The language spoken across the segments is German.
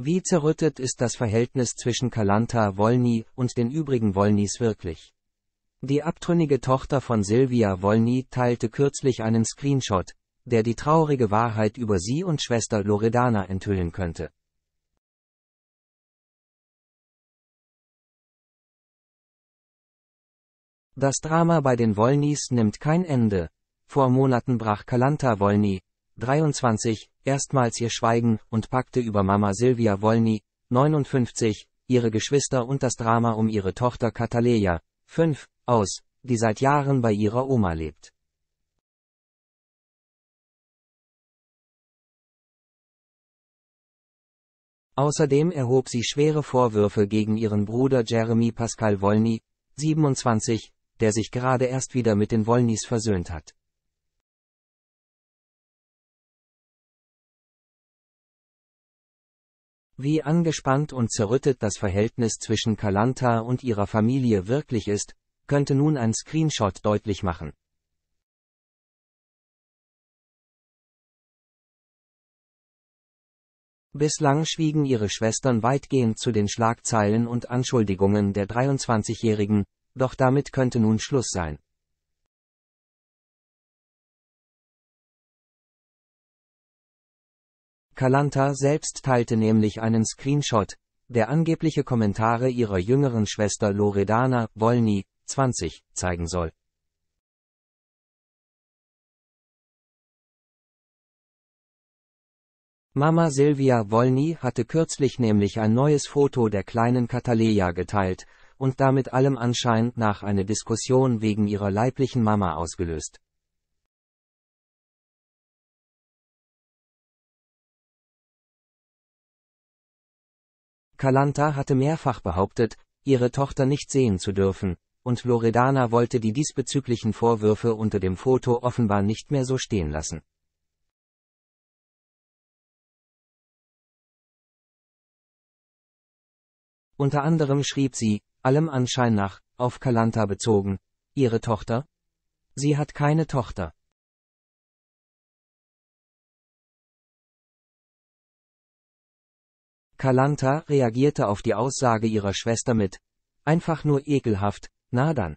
Wie zerrüttet ist das Verhältnis zwischen Kalanta Wolny und den übrigen Wolnys wirklich? Die abtrünnige Tochter von Silvia Wolny teilte kürzlich einen Screenshot, der die traurige Wahrheit über sie und Schwester Loredana enthüllen könnte. Das Drama bei den Wolnys nimmt kein Ende. Vor Monaten brach Kalanta Wolny, 23, erstmals ihr Schweigen und packte über Mama Silvia Wolny, 59, ihre Geschwister und das Drama um ihre Tochter Kataleja, 5, aus, die seit Jahren bei ihrer Oma lebt. Außerdem erhob sie schwere Vorwürfe gegen ihren Bruder Jeremy Pascal Wolny, 27, der sich gerade erst wieder mit den Wolnys versöhnt hat. Wie angespannt und zerrüttet das Verhältnis zwischen Kalanta und ihrer Familie wirklich ist, könnte nun ein Screenshot deutlich machen. Bislang schwiegen ihre Schwestern weitgehend zu den Schlagzeilen und Anschuldigungen der 23-Jährigen, doch damit könnte nun Schluss sein. Kalanta selbst teilte nämlich einen Screenshot, der angebliche Kommentare ihrer jüngeren Schwester Loredana Wolny, 20, zeigen soll. Mama Silvia Wolny hatte kürzlich nämlich ein neues Foto der kleinen Kataleja geteilt und damit allem Anschein nach eine Diskussion wegen ihrer leiblichen Mama ausgelöst. Kalanta hatte mehrfach behauptet, ihre Tochter nicht sehen zu dürfen, und Loredana wollte die diesbezüglichen Vorwürfe unter dem Foto offenbar nicht mehr so stehen lassen. Unter anderem schrieb sie, allem Anschein nach, auf Kalanta bezogen, ihre Tochter? Sie hat keine Tochter. Kalanta reagierte auf die Aussage ihrer Schwester mit, einfach nur ekelhaft, na dann.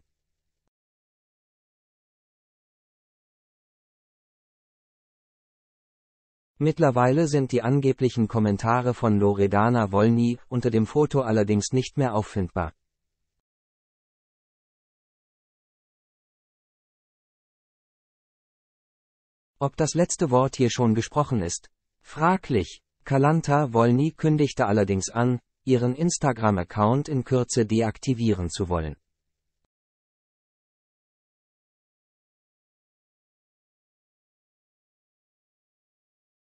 Mittlerweile sind die angeblichen Kommentare von Loredana Wolny unter dem Foto allerdings nicht mehr auffindbar. Ob das letzte Wort hier schon gesprochen ist? Fraglich. Kalanta Wolny kündigte allerdings an, ihren Instagram-Account in Kürze deaktivieren zu wollen.